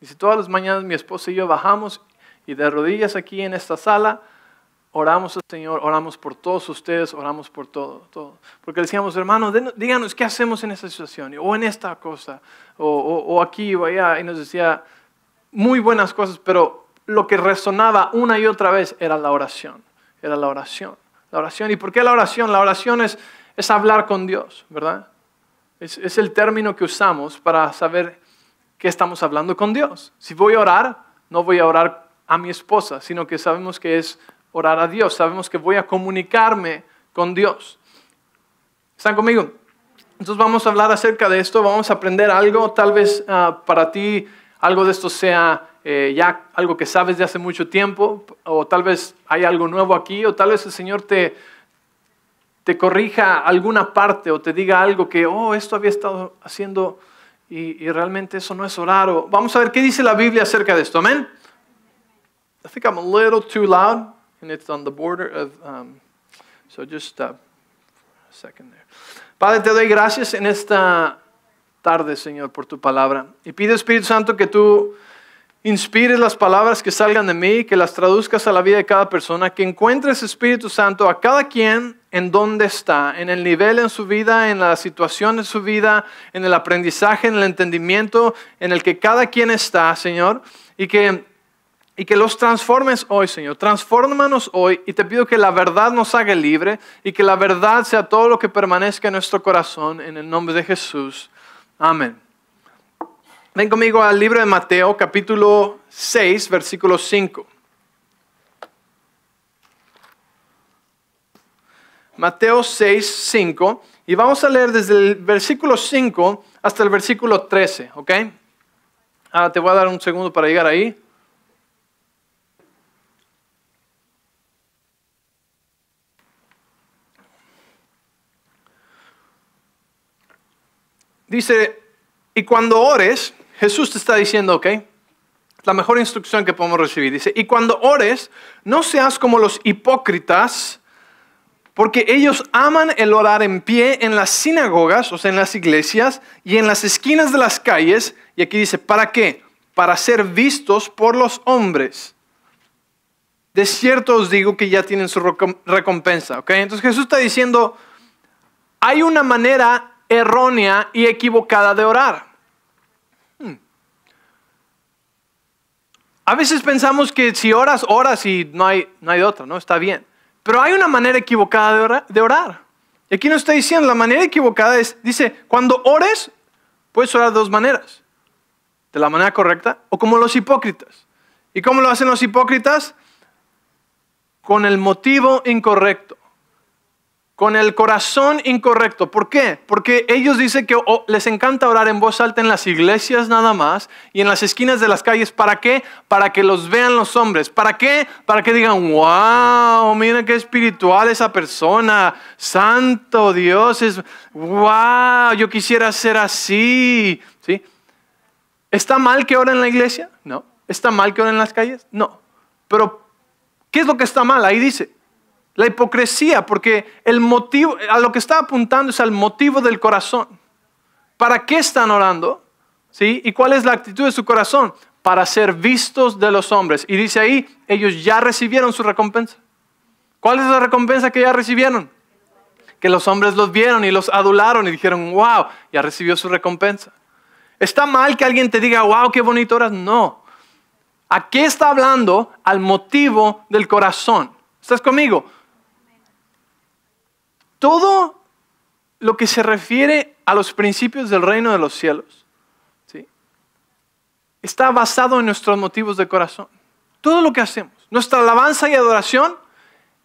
Y si todas las mañanas mi esposa y yo bajamos y de rodillas aquí en esta sala oramos al Señor, oramos por todos ustedes, oramos por todo, todo. Porque decíamos, hermanos, díganos qué hacemos en esta situación, o en esta cosa, o, o, aquí o allá. Y nos decía muy buenas cosas, pero lo que resonaba una y otra vez era la oración, era la oración, la oración. ¿Y por qué la oración? La oración es, es hablar con Dios, ¿verdad? Es, es el término que usamos para saber que estamos hablando con Dios. Si voy a orar, no voy a orar a mi esposa, sino que sabemos que es orar a Dios, sabemos que voy a comunicarme con Dios. ¿Están conmigo? Entonces vamos a hablar acerca de esto, vamos a aprender algo, tal vez ah, para ti algo de esto sea eh, ya algo que sabes de hace mucho tiempo, o tal vez hay algo nuevo aquí, o tal vez el Señor te, te corrija alguna parte o te diga algo que, oh, esto había estado haciendo y, realmente eso no es orar. vamos a ver qué dice la Biblia acerca de esto. Amén. I think I'm a little too loud and it's on the border of. Um, so just uh, a second there. Padre, te doy gracias en esta tarde, Señor, por tu palabra. Y pido, Espíritu Santo, que tú inspires las palabras que salgan de mí, que las traduzcas a la vida de cada persona, que encuentres Espíritu Santo a cada quien en donde está, en el nivel en su vida, en la situación en su vida, en el aprendizaje, en el entendimiento en el que cada quien está, Señor, y que, y que los transformes hoy, Señor. Transfórmanos hoy y te pido que la verdad nos haga libre y que la verdad sea todo lo que permanezca en nuestro corazón, en el nombre de Jesús. Amén. Ven conmigo al libro de Mateo capítulo 6, versículo 5. Mateo 6, 5. Y vamos a leer desde el versículo 5 hasta el versículo 13, ¿ok? Ah, te voy a dar un segundo para llegar ahí. Dice, y cuando ores, Jesús te está diciendo, ok, la mejor instrucción que podemos recibir. Dice, y cuando ores, no seas como los hipócritas, porque ellos aman el orar en pie en las sinagogas, o sea, en las iglesias y en las esquinas de las calles. Y aquí dice, ¿para qué? Para ser vistos por los hombres. De cierto os digo que ya tienen su recompensa, ¿ok? Entonces Jesús está diciendo, hay una manera errónea y equivocada de orar. A veces pensamos que si oras, oras y no hay, no hay de otra, ¿no? Está bien. Pero hay una manera equivocada de orar, de orar. Y aquí nos está diciendo, la manera equivocada es, dice, cuando ores, puedes orar de dos maneras. De la manera correcta o como los hipócritas. ¿Y cómo lo hacen los hipócritas? Con el motivo incorrecto con el corazón incorrecto. ¿Por qué? Porque ellos dicen que oh, les encanta orar en voz alta en las iglesias nada más y en las esquinas de las calles. ¿Para qué? Para que los vean los hombres. ¿Para qué? Para que digan, wow, mira qué espiritual esa persona. Santo Dios, es, wow, yo quisiera ser así. ¿Sí? ¿Está mal que oren en la iglesia? No. ¿Está mal que oren en las calles? No. Pero, ¿qué es lo que está mal? Ahí dice, la hipocresía, porque el motivo, a lo que está apuntando es al motivo del corazón. ¿Para qué están orando? ¿Sí? ¿Y cuál es la actitud de su corazón? Para ser vistos de los hombres. Y dice ahí, ellos ya recibieron su recompensa. ¿Cuál es la recompensa que ya recibieron? Que los hombres los vieron y los adularon y dijeron, wow, ya recibió su recompensa. ¿Está mal que alguien te diga, wow, qué bonito oras? No. ¿A qué está hablando? Al motivo del corazón. ¿Estás conmigo? todo lo que se refiere a los principios del reino de los cielos ¿sí? está basado en nuestros motivos de corazón. Todo lo que hacemos, nuestra alabanza y adoración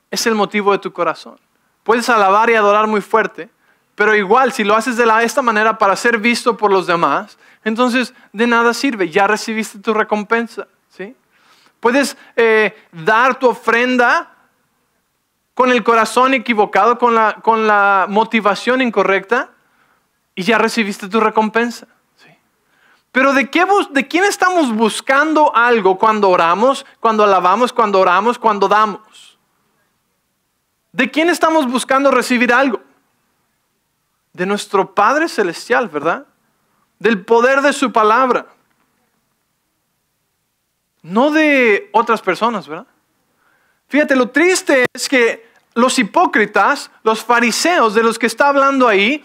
es el motivo de tu corazón. Puedes alabar y adorar muy fuerte, pero igual si lo haces de esta manera para ser visto por los demás, entonces de nada sirve, ya recibiste tu recompensa. ¿sí? Puedes eh, dar tu ofrenda con el corazón equivocado, con la, con la motivación incorrecta, y ya recibiste tu recompensa. Pero ¿de, qué, ¿de quién estamos buscando algo cuando oramos, cuando alabamos, cuando oramos, cuando damos? ¿De quién estamos buscando recibir algo? De nuestro Padre Celestial, ¿verdad? Del poder de su palabra. No de otras personas, ¿verdad? Fíjate, lo triste es que los hipócritas, los fariseos de los que está hablando ahí,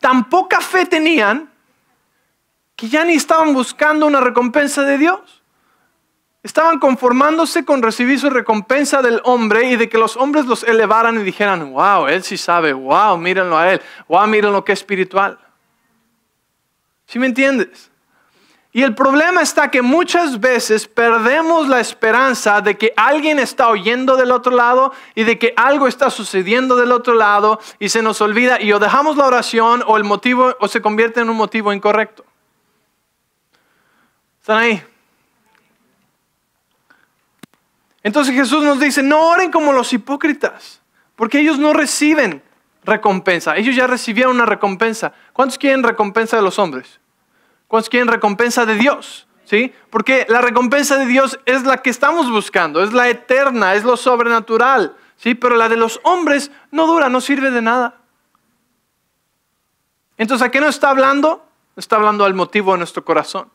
tan poca fe tenían que ya ni estaban buscando una recompensa de Dios. Estaban conformándose con recibir su recompensa del hombre y de que los hombres los elevaran y dijeran, wow, él sí sabe, wow, mírenlo a él, wow, miren lo que es espiritual. ¿Sí me entiendes? Y el problema está que muchas veces perdemos la esperanza de que alguien está oyendo del otro lado y de que algo está sucediendo del otro lado y se nos olvida y o dejamos la oración o el motivo o se convierte en un motivo incorrecto. ¿Están ahí? Entonces Jesús nos dice, no oren como los hipócritas, porque ellos no reciben recompensa. Ellos ya recibieron una recompensa. ¿Cuántos quieren recompensa de los hombres? ¿Cuántos quien recompensa de Dios? ¿Sí? Porque la recompensa de Dios es la que estamos buscando, es la eterna, es lo sobrenatural, ¿sí? Pero la de los hombres no dura, no sirve de nada. Entonces, ¿a qué nos está hablando? está hablando al motivo de nuestro corazón.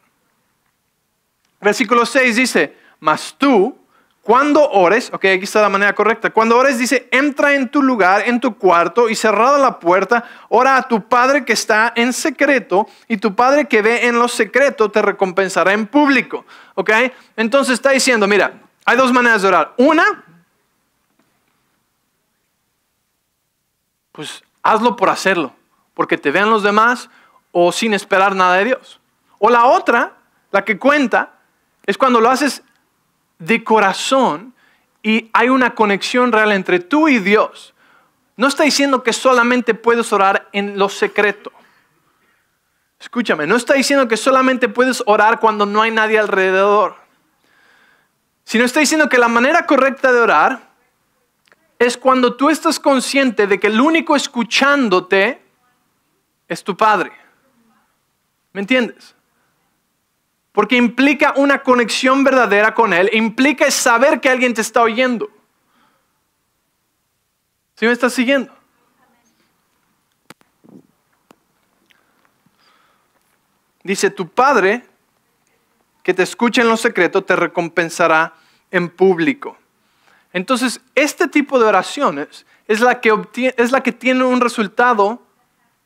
Versículo 6 dice, mas tú, cuando ores, ok, aquí está la manera correcta. Cuando ores dice, entra en tu lugar, en tu cuarto y cerrada la puerta, ora a tu Padre que está en secreto y tu Padre que ve en lo secreto te recompensará en público, ok. Entonces está diciendo, mira, hay dos maneras de orar. Una, pues hazlo por hacerlo, porque te vean los demás o sin esperar nada de Dios. O la otra, la que cuenta, es cuando lo haces de corazón y hay una conexión real entre tú y Dios, no está diciendo que solamente puedes orar en lo secreto. Escúchame, no está diciendo que solamente puedes orar cuando no hay nadie alrededor, sino está diciendo que la manera correcta de orar es cuando tú estás consciente de que el único escuchándote es tu Padre. ¿Me entiendes? porque implica una conexión verdadera con Él, implica saber que alguien te está oyendo. ¿Sí me estás siguiendo? Dice, tu Padre, que te escucha en lo secreto, te recompensará en público. Entonces, este tipo de oraciones es la que, es la que tiene un resultado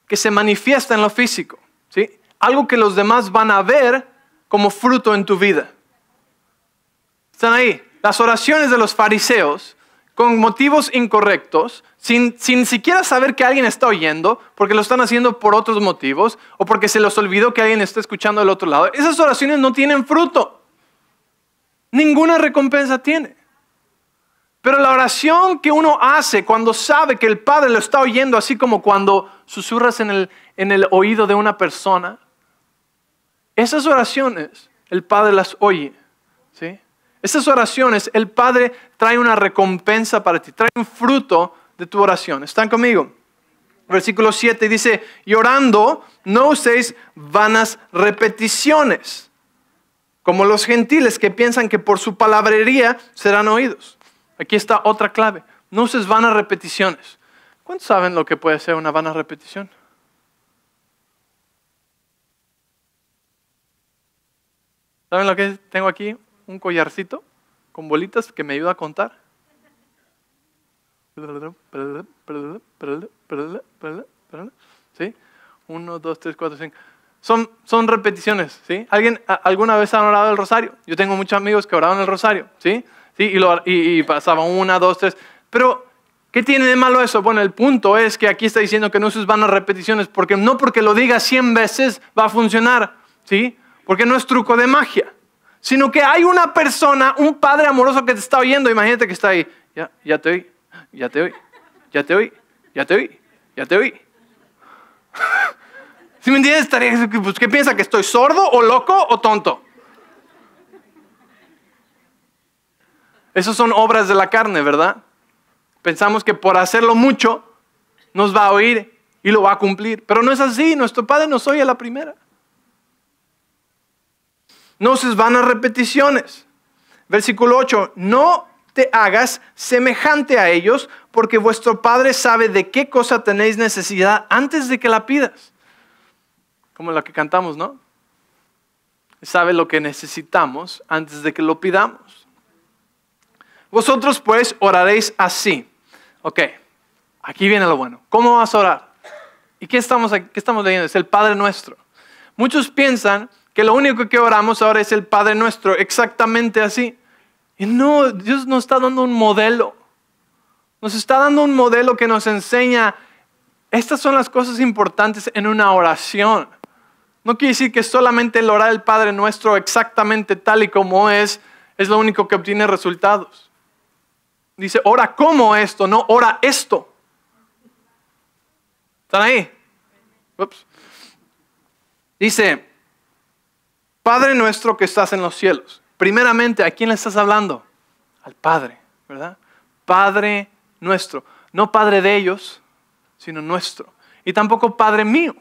que se manifiesta en lo físico. ¿sí? Algo que los demás van a ver como fruto en tu vida. Están ahí. Las oraciones de los fariseos con motivos incorrectos, sin, siquiera saber que alguien está oyendo, porque lo están haciendo por otros motivos, o porque se les olvidó que alguien está escuchando del otro lado. Esas oraciones no tienen fruto. Ninguna recompensa tiene. Pero la oración que uno hace cuando sabe que el Padre lo está oyendo, así como cuando susurras en en el oído de una persona, esas oraciones el Padre las oye. ¿sí? Esas oraciones el Padre trae una recompensa para ti, trae un fruto de tu oración. ¿Están conmigo? Versículo 7 dice, llorando, no uséis vanas repeticiones, como los gentiles que piensan que por su palabrería serán oídos. Aquí está otra clave, no uses vanas repeticiones. ¿Cuántos saben lo que puede ser una vana repetición? ¿Saben lo que tengo aquí? Un collarcito con bolitas que me ayuda a contar. ¿Sí? Uno, dos, tres, cuatro, cinco. Son, son repeticiones, ¿sí? ¿Alguien alguna vez ha orado el rosario? Yo tengo muchos amigos que oraban el rosario, ¿sí? ¿Sí? Y, lo, y, pasaba una, dos, tres. Pero, ¿qué tiene de malo eso? Bueno, el punto es que aquí está diciendo que no se van a repeticiones, porque no porque lo diga cien veces va a funcionar, ¿sí? porque no es truco de magia, sino que hay una persona, un padre amoroso que te está oyendo, imagínate que está ahí, ya, te oí, ya te oí, ya te oí, ya te oí, ya te oí. Si me entiendes? Estaría, pues, ¿Qué piensa? ¿Que estoy sordo o loco o tonto? Esas son obras de la carne, ¿verdad? Pensamos que por hacerlo mucho nos va a oír y lo va a cumplir. Pero no es así, nuestro Padre nos oye a la primera no se van a repeticiones. Versículo 8, no te hagas semejante a ellos, porque vuestro Padre sabe de qué cosa tenéis necesidad antes de que la pidas. Como la que cantamos, ¿no? Sabe lo que necesitamos antes de que lo pidamos. Vosotros pues oraréis así. Ok, aquí viene lo bueno. ¿Cómo vas a orar? ¿Y qué estamos, qué estamos leyendo? Es el Padre nuestro. Muchos piensan que lo único que oramos ahora es el Padre nuestro, exactamente así. Y no, Dios nos está dando un modelo. Nos está dando un modelo que nos enseña, estas son las cosas importantes en una oración. No quiere decir que solamente el orar el Padre nuestro exactamente tal y como es, es lo único que obtiene resultados. Dice, ora como esto, no ora esto. ¿Están ahí? Ups. Dice, Padre nuestro que estás en los cielos. Primeramente, ¿a quién le estás hablando? Al Padre, ¿verdad? Padre nuestro. No Padre de ellos, sino nuestro. Y tampoco Padre mío,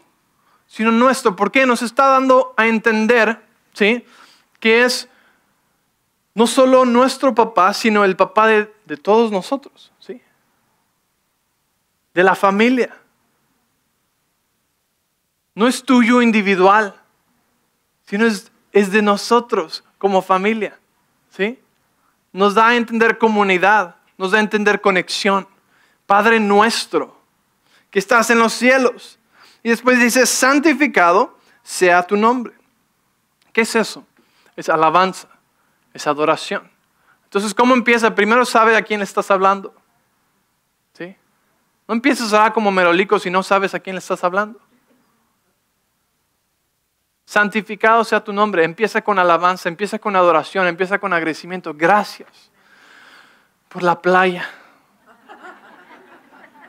sino nuestro. Porque nos está dando a entender, ¿sí? Que es no solo nuestro papá, sino el papá de, de todos nosotros, ¿sí? De la familia. No es tuyo individual, sino es es de nosotros como familia. ¿sí? Nos da a entender comunidad, nos da a entender conexión. Padre nuestro, que estás en los cielos. Y después dice, santificado sea tu nombre. ¿Qué es eso? Es alabanza, es adoración. Entonces, ¿cómo empieza? Primero sabe a quién le estás hablando. ¿Sí? No empiezas a como merolico si no sabes a quién le estás hablando. Santificado sea tu nombre. Empieza con alabanza, empieza con adoración, empieza con agradecimiento. Gracias por la playa,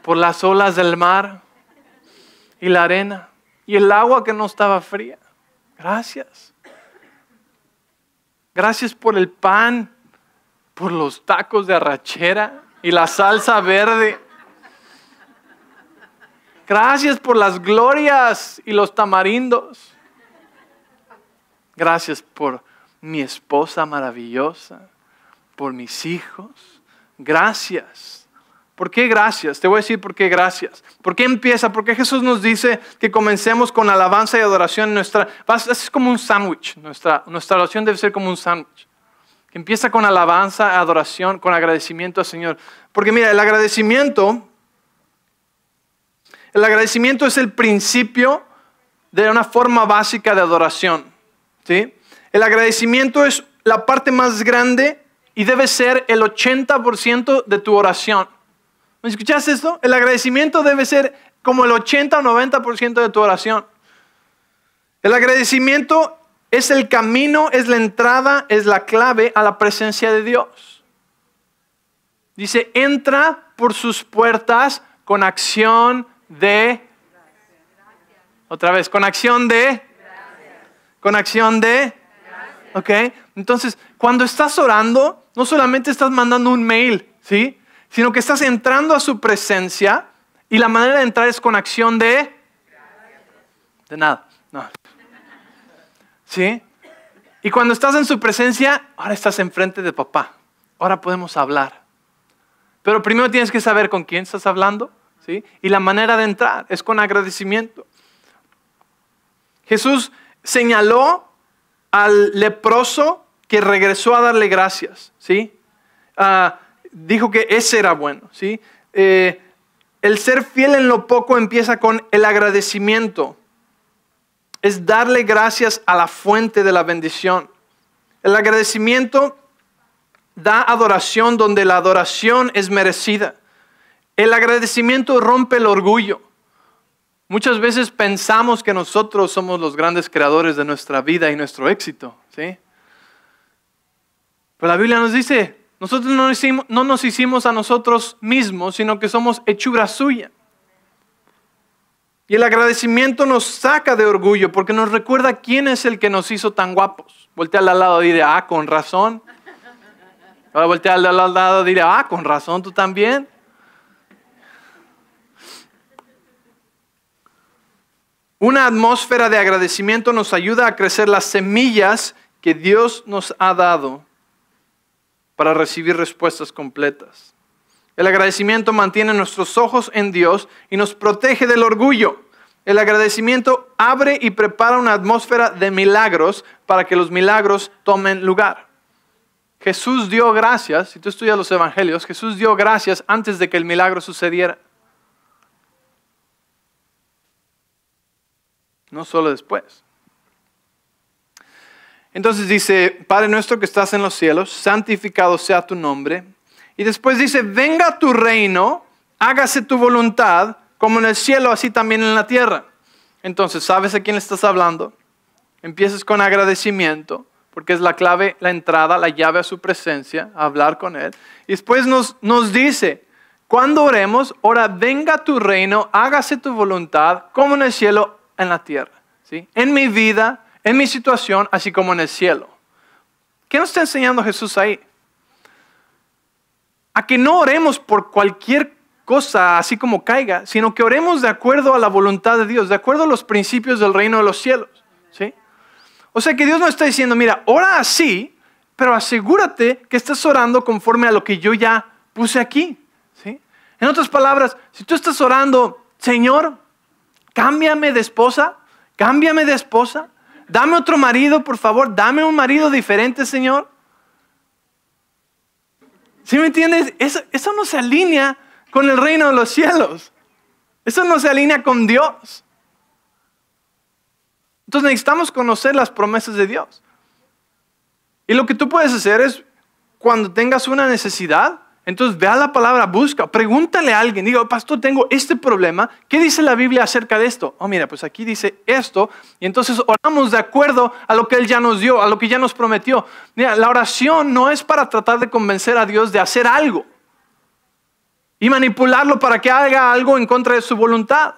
por las olas del mar y la arena y el agua que no estaba fría. Gracias. Gracias por el pan, por los tacos de arrachera y la salsa verde. Gracias por las glorias y los tamarindos. Gracias por mi esposa maravillosa, por mis hijos. Gracias. ¿Por qué gracias? Te voy a decir por qué gracias. ¿Por qué empieza? Porque Jesús nos dice que comencemos con alabanza y adoración. Nuestra, es como un sándwich. Nuestra, nuestra oración debe ser como un sándwich. empieza con alabanza, adoración, con agradecimiento al Señor. Porque mira, el agradecimiento, el agradecimiento es el principio de una forma básica de adoración. El agradecimiento es la parte más grande y debe ser el 80% de tu oración. ¿Me escuchaste esto? El agradecimiento debe ser como el 80 o 90% de tu oración. El agradecimiento es el camino, es la entrada, es la clave a la presencia de Dios. Dice, entra por sus puertas con acción de... Otra vez, con acción de con acción de... ¿Ok? Entonces, cuando estás orando, no solamente estás mandando un mail, ¿sí? Sino que estás entrando a su presencia y la manera de entrar es con acción de... De nada, no. ¿Sí? Y cuando estás en su presencia, ahora estás enfrente de papá. Ahora podemos hablar. Pero primero tienes que saber con quién estás hablando, ¿sí? Y la manera de entrar es con agradecimiento. Jesús señaló al leproso que regresó a darle gracias, ¿sí? Ah, dijo que ese era bueno, ¿sí? Eh, el ser fiel en lo poco empieza con el agradecimiento. Es darle gracias a la fuente de la bendición. El agradecimiento da adoración donde la adoración es merecida. El agradecimiento rompe el orgullo. Muchas veces pensamos que nosotros somos los grandes creadores de nuestra vida y nuestro éxito, ¿sí? Pero la Biblia nos dice, nosotros no, nos hicimos a nosotros mismos, sino que somos hechura suya. Y el agradecimiento nos saca de orgullo porque nos recuerda quién es el que nos hizo tan guapos. Voltea al lado y dile, ah, con razón. Ahora voltea al lado y dile, ah, con razón, tú también. Una atmósfera de agradecimiento nos ayuda a crecer las semillas que Dios nos ha dado para recibir respuestas completas. El agradecimiento mantiene nuestros ojos en Dios y nos protege del orgullo. El agradecimiento abre y prepara una atmósfera de milagros para que los milagros tomen lugar. Jesús dio gracias, si tú estudias los evangelios, Jesús dio gracias antes de que el milagro sucediera. no solo después. Entonces dice, Padre nuestro que estás en los cielos, santificado sea tu nombre. Y después dice, venga tu reino, hágase tu voluntad, como en el cielo, así también en la tierra. Entonces, ¿sabes a quién le estás hablando? Empiezas con agradecimiento, porque es la clave, la entrada, la llave a su presencia, a hablar con Él. Y después nos, nos dice, cuando oremos, ora, venga tu reino, hágase tu voluntad, como en el cielo, en la tierra, ¿sí? en mi vida, en mi situación, así como en el cielo. ¿Qué nos está enseñando Jesús ahí? A que no oremos por cualquier cosa así como caiga, sino que oremos de acuerdo a la voluntad de Dios, de acuerdo a los principios del reino de los cielos. ¿sí? O sea que Dios nos está diciendo, mira, ora así, pero asegúrate que estás orando conforme a lo que yo ya puse aquí. ¿sí? En otras palabras, si tú estás orando, Señor, cámbiame de esposa, cámbiame de esposa, dame otro marido, por favor, dame un marido diferente, Señor. ¿Sí me entiendes? Eso, eso no se alinea con el reino de los cielos. Eso no se alinea con Dios. Entonces necesitamos conocer las promesas de Dios. Y lo que tú puedes hacer es, cuando tengas una necesidad, entonces, vea la palabra, busca, pregúntale a alguien, diga, pastor, tengo este problema, ¿qué dice la Biblia acerca de esto? Oh, mira, pues aquí dice esto, y entonces oramos de acuerdo a lo que Él ya nos dio, a lo que ya nos prometió. Mira, la oración no es para tratar de convencer a Dios de hacer algo y manipularlo para que haga algo en contra de su voluntad.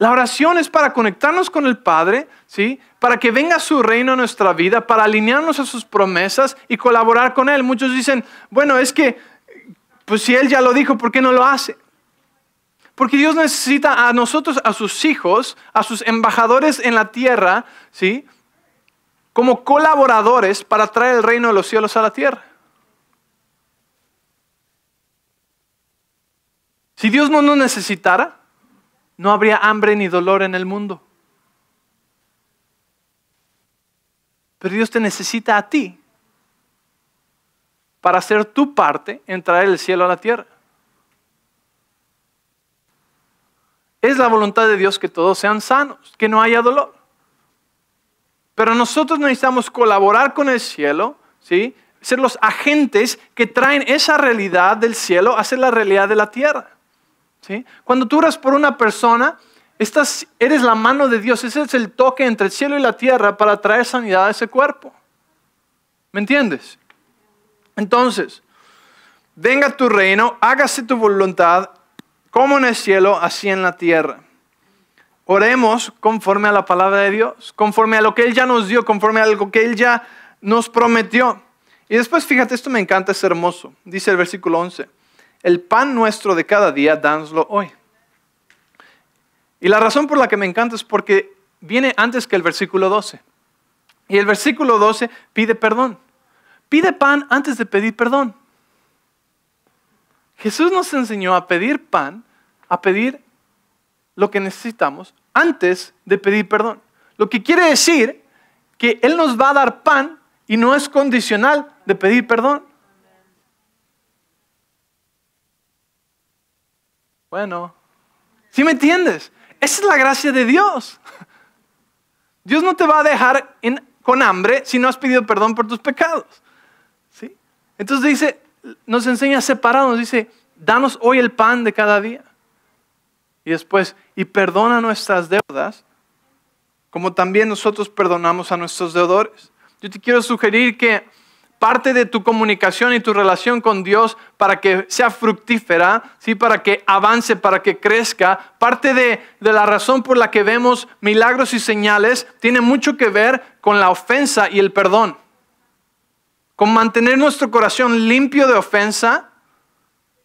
La oración es para conectarnos con el Padre, ¿sí? Para que venga su reino a nuestra vida, para alinearnos a sus promesas y colaborar con Él. Muchos dicen, bueno, es que, pues si Él ya lo dijo, ¿por qué no lo hace? Porque Dios necesita a nosotros, a sus hijos, a sus embajadores en la tierra, ¿sí? Como colaboradores para traer el reino de los cielos a la tierra. Si Dios no nos necesitara, no habría hambre ni dolor en el mundo. Pero Dios te necesita a ti para hacer tu parte en traer el cielo a la tierra. Es la voluntad de Dios que todos sean sanos, que no haya dolor. Pero nosotros necesitamos colaborar con el cielo, ¿sí? ser los agentes que traen esa realidad del cielo a ser la realidad de la tierra. Cuando tú oras por una persona, eres la mano de Dios. Ese es el toque entre el cielo y la tierra para traer sanidad a ese cuerpo. ¿Me entiendes? Entonces, venga tu reino, hágase tu voluntad, como en el cielo, así en la tierra. Oremos conforme a la palabra de Dios, conforme a lo que Él ya nos dio, conforme a lo que Él ya nos prometió. Y después, fíjate, esto me encanta, es hermoso. Dice el versículo 11 el pan nuestro de cada día, dánoslo hoy. Y la razón por la que me encanta es porque viene antes que el versículo 12. Y el versículo 12 pide perdón. Pide pan antes de pedir perdón. Jesús nos enseñó a pedir pan, a pedir lo que necesitamos antes de pedir perdón. Lo que quiere decir que Él nos va a dar pan y no es condicional de pedir perdón. bueno. ¿Sí me entiendes? Esa es la gracia de Dios. Dios no te va a dejar con hambre si no has pedido perdón por tus pecados. ¿Sí? Entonces dice, nos enseña a dice, danos hoy el pan de cada día. Y después, y perdona nuestras deudas, como también nosotros perdonamos a nuestros deudores. Yo te quiero sugerir que parte de tu comunicación y tu relación con Dios para que sea fructífera, ¿sí? para que avance, para que crezca. Parte de, de, la razón por la que vemos milagros y señales tiene mucho que ver con la ofensa y el perdón. Con mantener nuestro corazón limpio de ofensa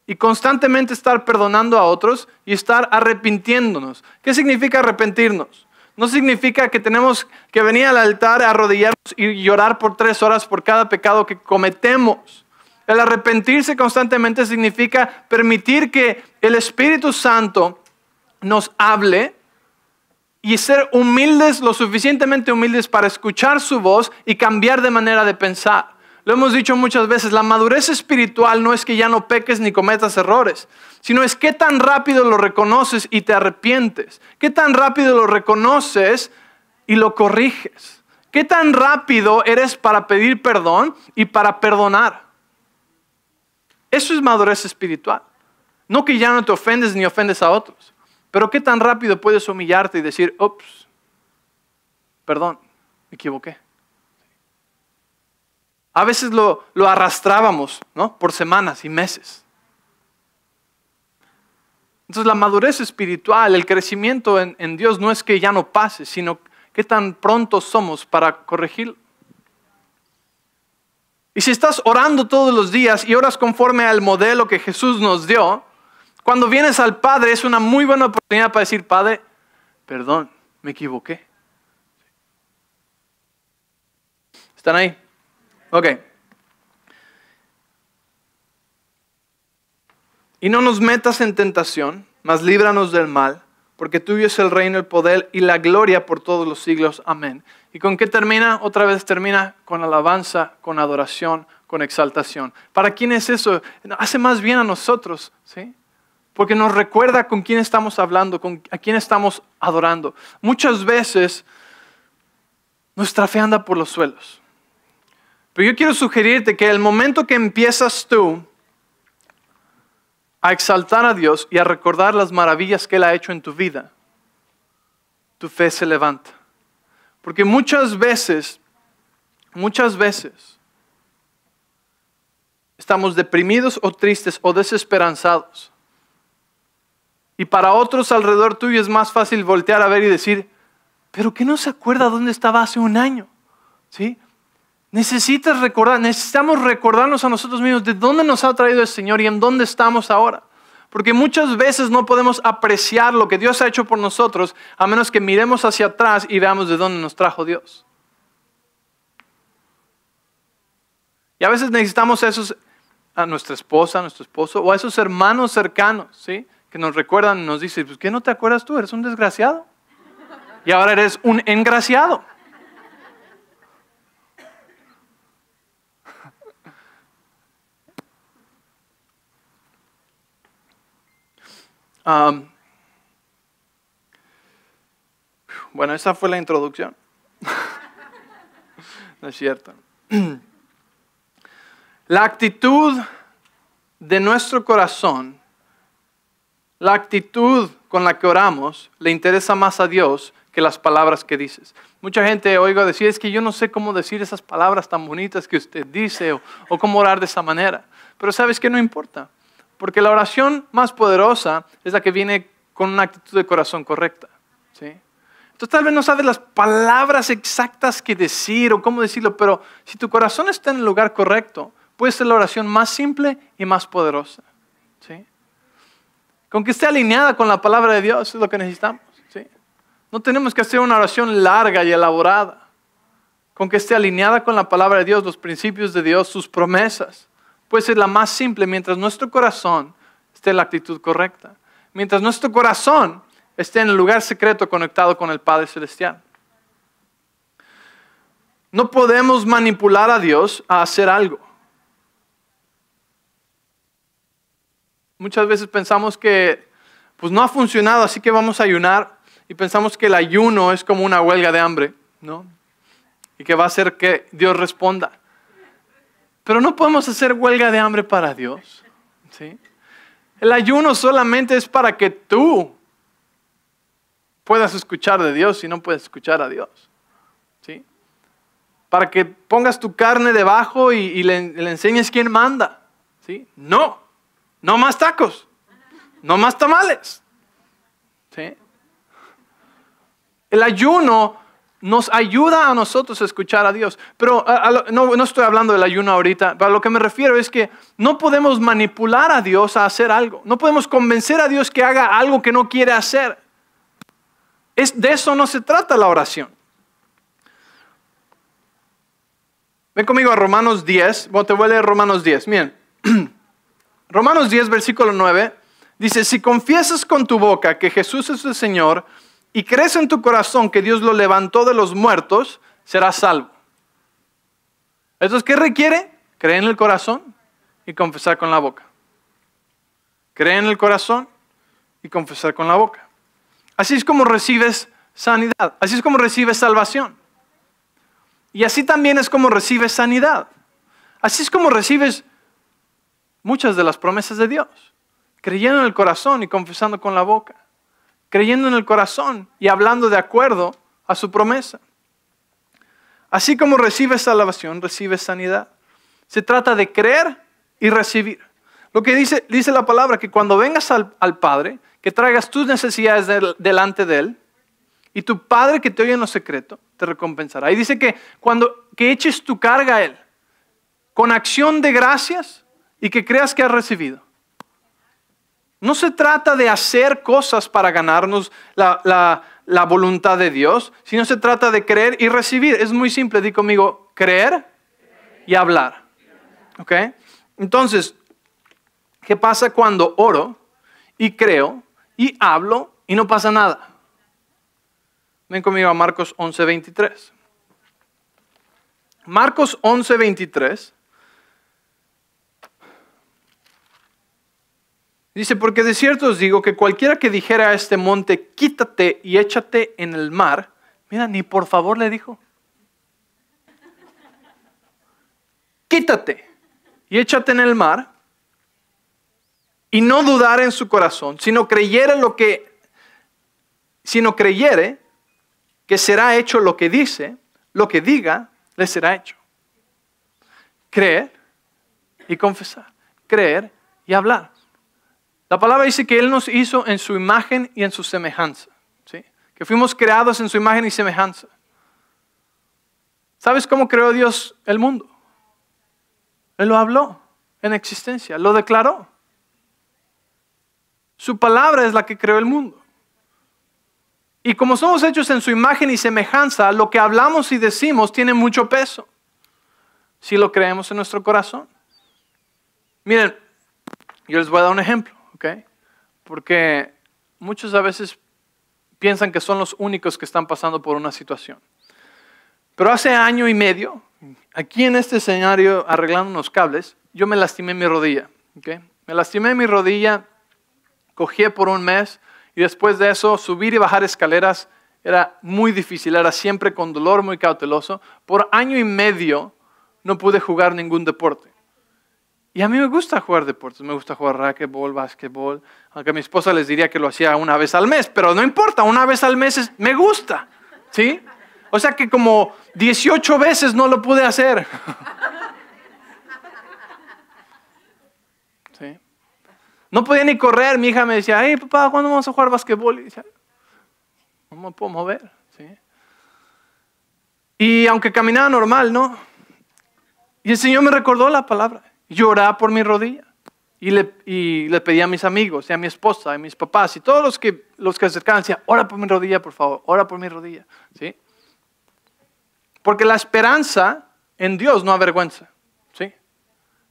y constantemente estar perdonando a otros y estar arrepintiéndonos. ¿Qué significa arrepentirnos? No significa que tenemos que venir al altar, a arrodillarnos y llorar por tres horas por cada pecado que cometemos. El arrepentirse constantemente significa permitir que el Espíritu Santo nos hable y ser humildes, lo suficientemente humildes para escuchar su voz y cambiar de manera de pensar. Lo hemos dicho muchas veces, la madurez espiritual no es que ya no peques ni cometas errores sino es qué tan rápido lo reconoces y te arrepientes, qué tan rápido lo reconoces y lo corriges, qué tan rápido eres para pedir perdón y para perdonar. Eso es madurez espiritual. No que ya no te ofendes ni ofendes a otros, pero qué tan rápido puedes humillarte y decir, ups, perdón, me equivoqué. A veces lo, lo arrastrábamos, ¿no? Por semanas y meses. Entonces la madurez espiritual, el crecimiento en, Dios no es que ya no pase, sino que tan pronto somos para corregir. Y si estás orando todos los días y oras conforme al modelo que Jesús nos dio, cuando vienes al Padre es una muy buena oportunidad para decir, Padre, perdón, me equivoqué. ¿Están ahí? Ok. Y no nos metas en tentación, mas líbranos del mal, porque tuyo es el reino, el poder y la gloria por todos los siglos. Amén. ¿Y con qué termina? Otra vez termina con alabanza, con adoración, con exaltación. ¿Para quién es eso? Hace más bien a nosotros, ¿sí? Porque nos recuerda con quién estamos hablando, con a quién estamos adorando. Muchas veces nuestra fe anda por los suelos. Pero yo quiero sugerirte que el momento que empiezas tú a exaltar a Dios y a recordar las maravillas que Él ha hecho en tu vida, tu fe se levanta. Porque muchas veces, muchas veces, estamos deprimidos o tristes o desesperanzados. Y para otros alrededor tuyo es más fácil voltear a ver y decir, pero qué no se acuerda dónde estaba hace un año, ¿sí? Necesitas recordar, necesitamos recordarnos a nosotros mismos de dónde nos ha traído el Señor y en dónde estamos ahora. Porque muchas veces no podemos apreciar lo que Dios ha hecho por nosotros a menos que miremos hacia atrás y veamos de dónde nos trajo Dios. Y a veces necesitamos a, esos, a nuestra esposa, a nuestro esposo o a esos hermanos cercanos, ¿sí? Que nos recuerdan y nos dicen, pues ¿qué no te acuerdas tú? Eres un desgraciado. Y ahora eres un engraciado. bueno, esa fue la introducción. no es cierto. La actitud de nuestro corazón, la actitud con la que oramos, le interesa más a Dios que las palabras que dices. Mucha gente oigo decir, es que yo no sé cómo decir esas palabras tan bonitas que usted dice o, cómo orar de esa manera. Pero sabes que no importa. Porque la oración más poderosa es la que viene con una actitud de corazón correcta. Entonces tal vez no sabes las palabras exactas que decir o cómo decirlo, pero si tu corazón está en el lugar correcto, puede ser la oración más simple y más poderosa. Con que esté alineada con la palabra de Dios es lo que necesitamos. No tenemos que hacer una oración larga y elaborada. Con que esté alineada con la palabra de Dios, los principios de Dios, sus promesas. Pues es la más simple mientras nuestro corazón esté en la actitud correcta. Mientras nuestro corazón esté en el lugar secreto conectado con el Padre Celestial. No podemos manipular a Dios a hacer algo. Muchas veces pensamos que pues no ha funcionado, así que vamos a ayunar y pensamos que el ayuno es como una huelga de hambre, ¿no? Y que va a hacer que Dios responda. Pero no podemos hacer huelga de hambre para Dios. ¿sí? El ayuno solamente es para que tú puedas escuchar de Dios y no puedes escuchar a Dios. ¿sí? Para que pongas tu carne debajo y, le, le, enseñes quién manda. ¿sí? No, no más tacos, no más tamales. ¿sí? El ayuno nos ayuda a nosotros a escuchar a Dios. Pero no, estoy hablando del ayuno ahorita, pero a lo que me refiero es que no podemos manipular a Dios a hacer algo. No podemos convencer a Dios que haga algo que no quiere hacer. Es, de eso no se trata la oración. Ven conmigo a Romanos 10. te voy a leer Romanos 10. Miren, Romanos 10, versículo 9, dice, si confiesas con tu boca que Jesús es el Señor, y crees en tu corazón que Dios lo levantó de los muertos, serás salvo. Entonces, ¿qué requiere? Creer en el corazón y confesar con la boca. Creer en el corazón y confesar con la boca. Así es como recibes sanidad, así es como recibes salvación. Y así también es como recibes sanidad. Así es como recibes muchas de las promesas de Dios, creyendo en el corazón y confesando con la boca creyendo en el corazón y hablando de acuerdo a su promesa. Así como recibes salvación, recibes sanidad. Se trata de creer y recibir. Lo que dice, dice la palabra, que cuando vengas al, Padre, que traigas tus necesidades delante de Él, y tu Padre que te oye en lo secreto, te recompensará. Y dice que cuando que eches tu carga a Él, con acción de gracias y que creas que has recibido. No se trata de hacer cosas para ganarnos la, voluntad de Dios, sino se trata de creer y recibir. Es muy simple, di conmigo, creer y hablar. ¿Ok? Entonces, ¿qué pasa cuando oro y creo y hablo y no pasa nada? Ven conmigo a Marcos 11:23. Marcos 11:23 Dice, porque de cierto os digo que cualquiera que dijera a este monte, quítate y échate en el mar, mira, ni por favor le dijo. Quítate y échate en el mar y no dudar en su corazón, sino creyere lo que, sino creyere que será hecho lo que dice, lo que diga, le será hecho. Creer y confesar, creer y hablar. La palabra dice que Él nos hizo en su imagen y en su semejanza. ¿sí? Que fuimos creados en su imagen y semejanza. ¿Sabes cómo creó Dios el mundo? Él lo habló en existencia, lo declaró. Su palabra es la que creó el mundo. Y como somos hechos en su imagen y semejanza, lo que hablamos y decimos tiene mucho peso si lo creemos en nuestro corazón. Miren, yo les voy a dar un ejemplo. Porque muchos a veces piensan que son los únicos que están pasando por una situación. Pero hace año y medio, aquí en este escenario arreglando unos cables, yo me lastimé mi rodilla, Me lastimé mi rodilla, cogí por un mes y después de eso subir y bajar escaleras era muy difícil, era siempre con dolor muy cauteloso. Por año y medio no pude jugar ningún deporte. Y a mí me gusta jugar deportes, me gusta jugar racquetball, básquetbol, aunque mi esposa les diría que lo hacía una vez al mes, pero no importa, una vez al mes me gusta, ¿sí? O sea que como 18 veces no lo pude hacer. No podía ni correr, mi hija me decía, hey papá, ¿cuándo vamos a jugar básquetbol? Y decía, no me puedo mover, ¿sí? Y aunque caminaba normal, ¿no? Y el Señor me recordó la palabra lloraba por mi rodilla y le, y le pedía a mis amigos y a mi esposa y a mis papás y todos los que, los que acercaban, decía, ora por mi rodilla, por favor, ora por mi rodilla. ¿Sí? Porque la esperanza en Dios no avergüenza. ¿Sí?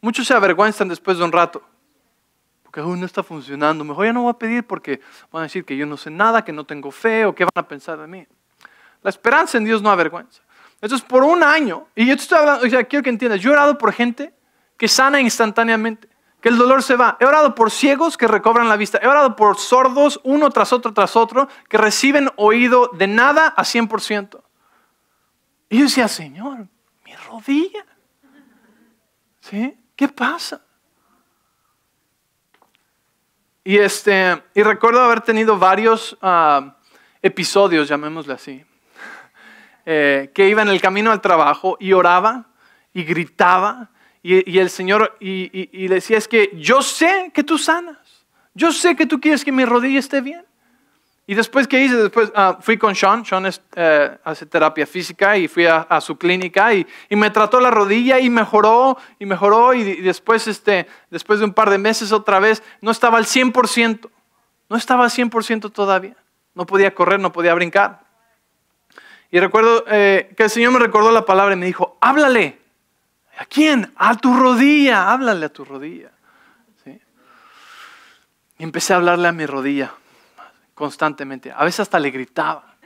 Muchos se avergüenzan después de un rato. Porque aún no está funcionando. Mejor ya no voy a pedir porque van a decir que yo no sé nada, que no tengo fe o qué van a pensar de mí. La esperanza en Dios no avergüenza. Entonces, por un año, y yo te estoy hablando, o sea, quiero que entiendas, yo he orado por gente que sana instantáneamente, que el dolor se va. He orado por ciegos que recobran la vista. He orado por sordos, uno tras otro tras otro, que reciben oído de nada a 100%. Y yo decía, Señor, mi rodilla. ¿Sí? ¿Qué pasa? Y, este, y recuerdo haber tenido varios ah, episodios, llamémosle así, eh, que iba en el camino al trabajo y oraba y gritaba y, el Señor y, le decía, es que yo sé que tú sanas, yo sé que tú quieres que mi rodilla esté bien. Y después, ¿qué hice? Después ah, fui con Sean, Sean eh, hace terapia física y fui a, su clínica y, me trató la rodilla y mejoró y mejoró y, después, este, después de un par de meses otra vez no estaba al 100%, no estaba al 100% todavía, no podía correr, no podía brincar. Y recuerdo eh, que el Señor me recordó la palabra y me dijo, háblale, ¿A quién? A tu rodilla, háblale a tu rodilla. Y empecé a hablarle a mi rodilla constantemente. A veces hasta le gritaba.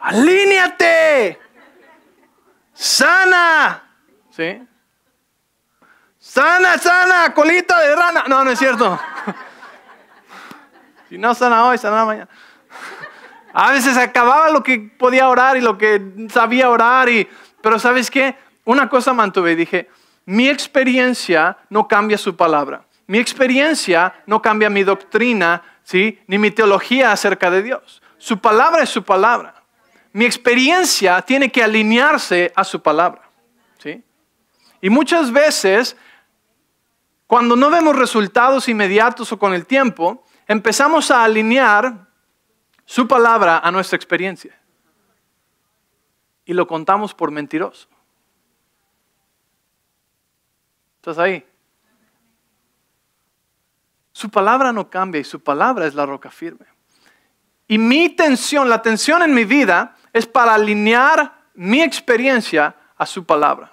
¡Alíneate! ¡Sana! ¿Sí? ¡Sana, sana! ¡Colita de rana! No, no es cierto. Si no sana hoy, sana mañana. A veces acababa lo que podía orar y lo que sabía orar, y, pero ¿sabes qué? una cosa mantuve y dije, mi experiencia no cambia su palabra. Mi experiencia no cambia mi doctrina, ¿sí? Ni mi teología acerca de Dios. Su palabra es su palabra. Mi experiencia tiene que alinearse a su palabra, ¿sí? Y muchas veces, cuando no vemos resultados inmediatos o con el tiempo, empezamos a alinear su palabra a nuestra experiencia. Y lo contamos por mentiroso. ¿Estás ahí? Su palabra no cambia y su palabra es la roca firme. Y mi tensión, la tensión en mi vida es para alinear mi experiencia a su palabra.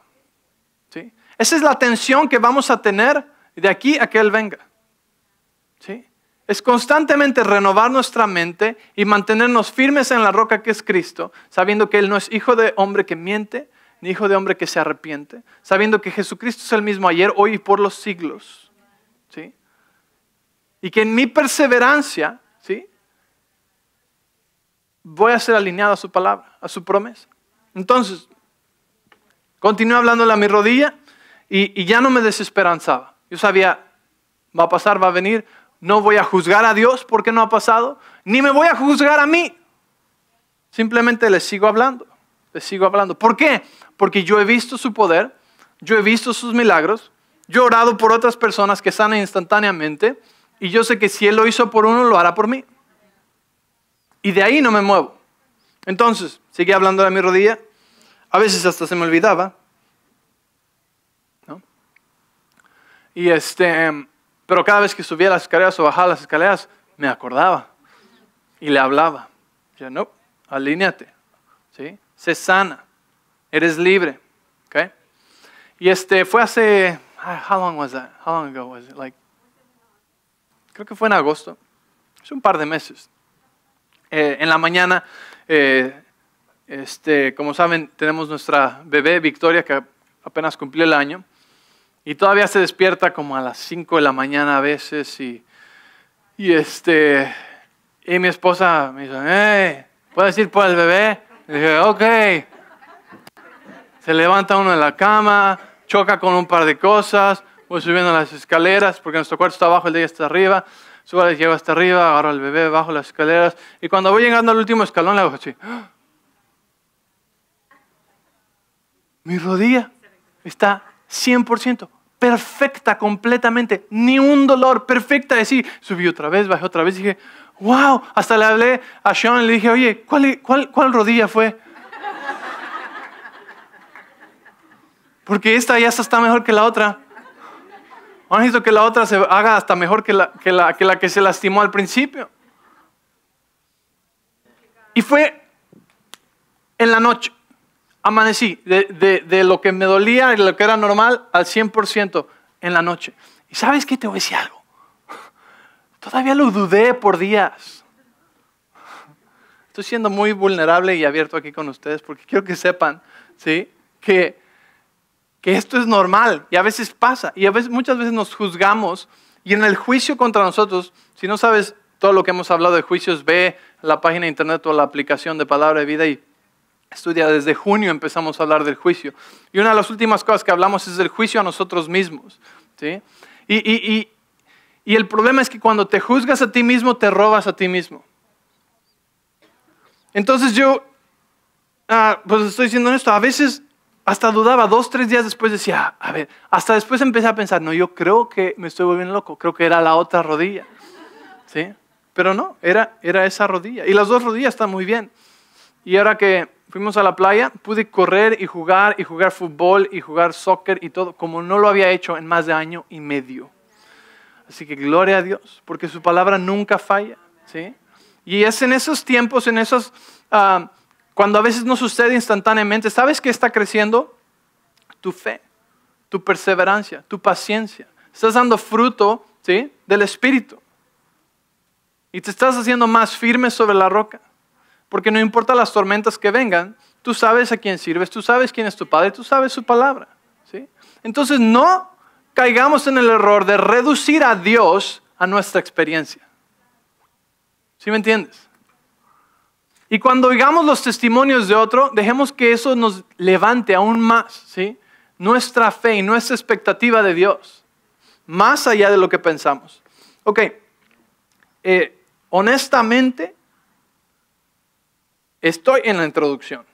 Esa es la tensión que vamos a tener de aquí a que Él venga. Es constantemente renovar nuestra mente y mantenernos firmes en la roca que es Cristo, sabiendo que Él no es hijo de hombre que miente, ni hijo de hombre que se arrepiente, sabiendo que Jesucristo es el mismo ayer, hoy y por los siglos. ¿sí? Y que en mi perseverancia ¿sí? voy a ser alineado a su palabra, a su promesa. Entonces, continué hablándole a mi rodilla y ya no me desesperanzaba. Yo sabía, va a pasar, va a venir, no voy a juzgar a Dios porque no ha pasado, ni me voy a juzgar a mí. Simplemente le sigo hablando sigo hablando. ¿Por qué? Porque yo he visto su poder, yo he visto sus milagros, yo he orado por otras personas que sanan instantáneamente y yo sé que si Él lo hizo por uno, lo hará por mí. Y de ahí no me muevo. Entonces, seguí hablando de mi rodilla. A veces hasta se me olvidaba. ¿no? Y este, em, pero cada vez que subía las escaleras o bajaba las escaleras, me acordaba y le hablaba. Ya no, alíneate. ¿sí? se sana. Eres libre. Okay? Y este fue hace ah, how long was that? How long ago was it? Like creo que fue en agosto. Es un par de meses. Eh, en la mañana eh, este, como saben, tenemos nuestra bebé Victoria que apenas cumplió el año y todavía se despierta como a las 5 de la mañana a veces y, y este y mi esposa me dice, hey, ¿puedes ir por el bebé? dije, ok. Se levanta uno de la cama, choca con un par de cosas, voy subiendo las escaleras, porque nuestro cuarto está abajo, el de ella está arriba. Subo, llego hasta arriba, agarro al bebé, bajo las escaleras. Y cuando voy llegando al último escalón, le hago así. Mi rodilla está 100% perfecta completamente, ni un dolor, perfecta. Así subí otra vez, bajé otra vez, dije, wow, hasta le hablé a Sean y le dije, oye, ¿cuál, rodilla fue? Porque esta ya está mejor que la otra. han visto que la otra se haga hasta mejor que la que, se lastimó al principio. Y fue en la noche. Amanecí de, lo que me dolía y lo que era normal al 100% en la noche. Y sabes qué te voy a decir algo. Todavía lo dudé por días. Estoy siendo muy vulnerable y abierto aquí con ustedes porque quiero que sepan, ¿sí? Que, que esto es normal y a veces pasa y a veces, muchas veces nos juzgamos y en el juicio contra nosotros, si no sabes todo lo que hemos hablado de juicios, ve la página de internet o la aplicación de Palabra de Vida y estudia. Desde junio empezamos a hablar del juicio. Y una de las últimas cosas que hablamos es del juicio a nosotros mismos. ¿sí? Y, y, y el problema es que cuando te juzgas a ti mismo, te robas a ti mismo. Entonces yo, ah, pues estoy diciendo esto, a veces hasta dudaba, dos, tres días después decía, a ver, hasta después empecé a pensar, no, yo creo que me estoy volviendo loco, creo que era la otra rodilla. ¿Sí? Pero no, era, era esa rodilla. Y las dos rodillas están muy bien. Y ahora que fuimos a la playa, pude correr y jugar y jugar fútbol y jugar soccer y todo, como no lo había hecho en más de año y medio. Así que gloria a Dios, porque su palabra nunca falla. ¿sí? Y es en esos tiempos, en esos, ah, cuando a veces no sucede instantáneamente, ¿sabes que está creciendo? Tu fe, tu perseverancia, tu paciencia. Estás dando fruto ¿sí? del Espíritu. Y te estás haciendo más firme sobre la roca. Porque no importa las tormentas que vengan, tú sabes a quién sirves, tú sabes quién es tu Padre, tú sabes su palabra. ¿sí? Entonces no caigamos en el error de reducir a Dios a nuestra experiencia. ¿Sí me entiendes? Y cuando oigamos los testimonios de otro, dejemos que eso nos levante aún más, ¿sí? Nuestra fe y nuestra expectativa de Dios, más allá de lo que pensamos. Ok, eh, honestamente, estoy en la introducción,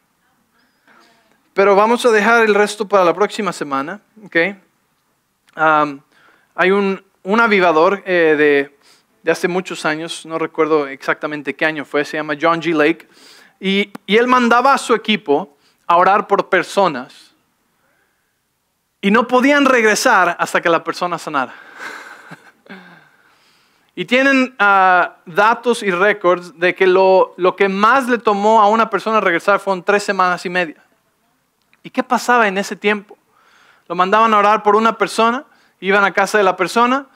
pero vamos a dejar el resto para la próxima semana, ¿ok? hay un, avivador eh, de, hace muchos años, no recuerdo exactamente qué año fue, se llama John G. Lake, y, él mandaba a su equipo a orar por personas y no podían regresar hasta que la persona sanara. Y tienen ah, datos y records de que lo, lo, que más le tomó a una persona regresar fueron tres semanas y media. ¿Y qué pasaba en ese tiempo? lo mandaban a orar por una persona, iban a casa de la persona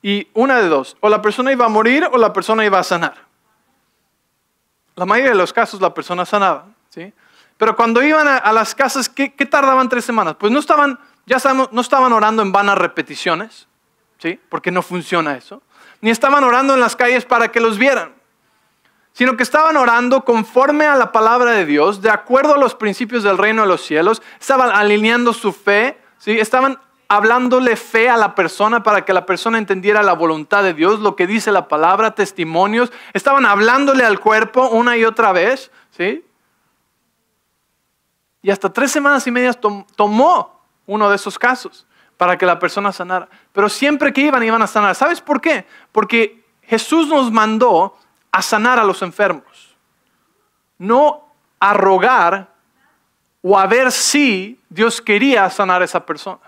y una de dos, o la persona iba a morir o la persona iba a sanar. La mayoría de los casos la persona sanaba, ¿sí? Pero cuando iban a, las casas, ¿qué, tardaban tres semanas? Pues no estaban, ya sabemos, no estaban orando en vanas repeticiones, ¿sí? Porque no funciona eso. Ni estaban orando en las calles para que los vieran, sino que estaban orando conforme a la palabra de Dios, de acuerdo a los principios del reino de los cielos, estaban alineando su fe Estaban hablándole fe a la persona para que la persona entendiera la voluntad de Dios, lo que dice la palabra, testimonios. Estaban hablándole al cuerpo una y otra vez, ¿sí? Y hasta tres semanas y medias tomó uno de esos casos para que la persona sanara. Pero siempre que iban, iban a sanar. ¿Sabes por qué? Porque Jesús nos mandó a sanar a los enfermos, no a rogar o a ver si Dios quería sanar a esa persona.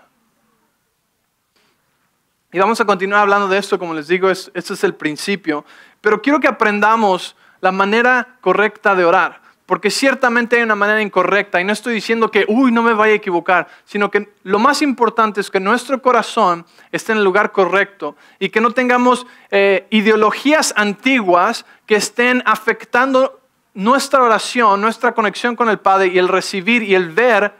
Y vamos a continuar hablando de esto, como les digo, este es el principio. Pero quiero que aprendamos la manera correcta de orar, porque ciertamente hay una manera incorrecta. Y no estoy diciendo que, uy, no me vaya a equivocar, sino que lo más importante es que nuestro corazón esté en el lugar correcto y que no tengamos eh, ideologías antiguas que estén afectando nuestra oración, nuestra conexión con el Padre y el recibir y el ver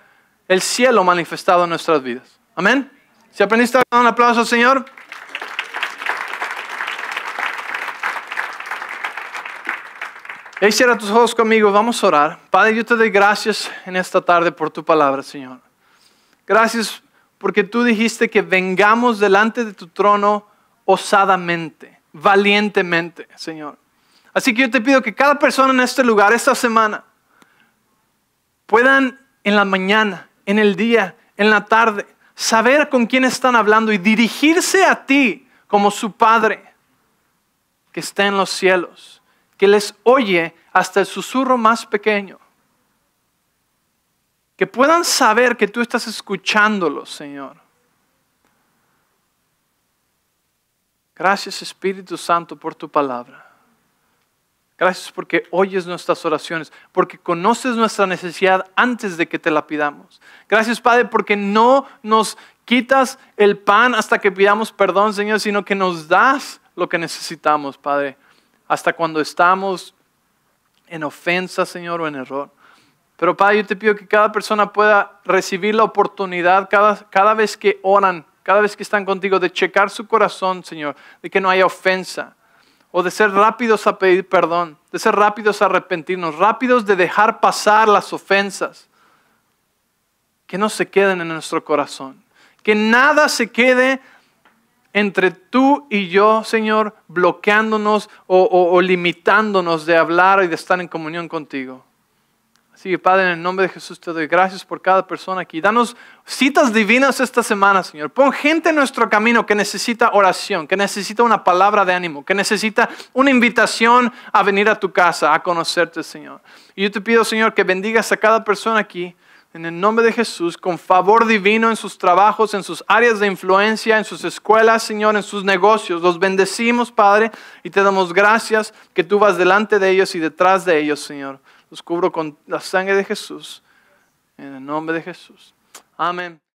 el cielo manifestado en nuestras vidas. Amén. Si aprendiste a dar un aplauso Señor. Y cierra tus ojos conmigo, vamos a orar. Padre, yo te doy gracias en esta tarde por tu palabra, Señor. Gracias porque tú dijiste que vengamos delante de tu trono osadamente, valientemente, Señor. Así que yo te pido que cada persona en este lugar esta semana puedan en la mañana, en el día, en la tarde, saber con quién están hablando y dirigirse a ti como su Padre que está en los cielos, que les oye hasta el susurro más pequeño. Que puedan saber que tú estás escuchándolos, Señor. Gracias Espíritu Santo por tu palabra. Gracias porque oyes nuestras oraciones, porque conoces nuestra necesidad antes de que te la pidamos. Gracias, Padre, porque no nos quitas el pan hasta que pidamos perdón, Señor, sino que nos das lo que necesitamos, Padre, hasta cuando estamos en ofensa, Señor, o en error. Pero Padre, yo te pido que cada persona pueda recibir la oportunidad cada, vez que oran, cada vez que están contigo, de checar su corazón, Señor, de que no haya ofensa, o de ser rápidos a pedir perdón, de ser rápidos a arrepentirnos, rápidos de dejar pasar las ofensas, que no se queden en nuestro corazón, que nada se quede entre tú y yo, Señor, bloqueándonos o, limitándonos de hablar y de estar en comunión contigo. Sí, Padre, en el nombre de Jesús te doy gracias por cada persona aquí. Danos citas divinas esta semana, Señor. Pon gente en nuestro camino que necesita oración, que necesita una palabra de ánimo, que necesita una invitación a venir a tu casa, a conocerte, Señor. Y yo te pido, Señor, que bendigas a cada persona aquí. En el nombre de Jesús, con favor divino en sus trabajos, en sus áreas de influencia, en sus escuelas, Señor, en sus negocios. Los bendecimos, Padre, y te damos gracias que tú vas delante de ellos y detrás de ellos, Señor. Los cubro con la sangre de Jesús. En el nombre de Jesús. Amén.